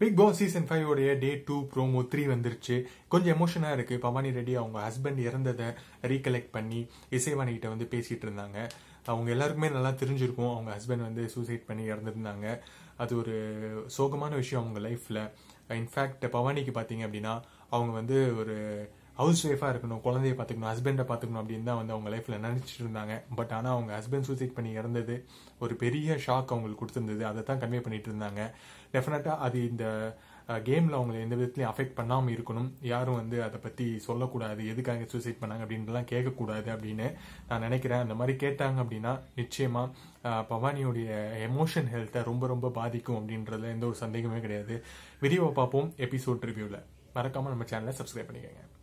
big Boss season five உடைய டே two promo three வந்துருச்சு கொஞ்சம் எமோஷனாக இருக்குது பவானி ரெட்டி அவங்க ஹஸ்பண்ட் இறந்ததை ரீகலெக்ட் பண்ணி கிட்ட வந்து பேசிகிட்டு இருந்தாங்க அவங்க எல்லாருக்குமே நல்லா தெரிஞ்சிருக்கும் அவங்க ஹஸ்பண்ட் வந்து சூசைட் பண்ணி இறந்துருந்தாங்க அது ஒரு சோகமான விஷயம் அவங்க லைஃப்பில் இன்ஃபேக்ட் பவானிக்கு பார்த்தீங்க அப்படின்னா அவங்க வந்து ஒரு ஹவுஸ் ஒய்ஃபாக இருக்கணும் குழந்தைய பார்த்துக்கணும் ஹஸ்பண்டை பார்த்துக்கணும் அப்படின்னு தான் வந்து அவங்க லைஃப்பில் நினச்சிட்டு இருந்தாங்க பட் ஆனால் அவங்க ஹஸ்பண்ட் சூசைட் பண்ணி இறந்தது ஒரு பெரிய ஷாக் அவங்களுக்கு கொடுத்துருந்தது அதை தான் கன்வே பண்ணிட்டு இருந்தாங்க டெஃபினட்டாக அது இந்த கேமில் அவங்களை எந்த விதத்துலையும் அஃபெக்ட் பண்ணாமல் இருக்கணும் யாரும் வந்து அதை பற்றி சொல்லக்கூடாது எதுக்காக சூசைட் பண்ணாங்க அப்படின்லாம் கேட்கக்கூடாது அப்படின்னு நான் நினைக்கிறேன் அந்த மாதிரி கேட்டாங்க அப்படின்னா நிச்சயமாக பவானியோடைய எமோஷன் ஹெல்த்தை ரொம்ப ரொம்ப பாதிக்கும் அப்படின்றதுல எந்த ஒரு சந்தேகமே கிடையாது விரிவாக பார்ப்போம் எபிசோட் ரிவ்யூவில் மறக்காமல் நம்ம சேனலை சப்ஸ்கிரைப் பண்ணிக்கோங்க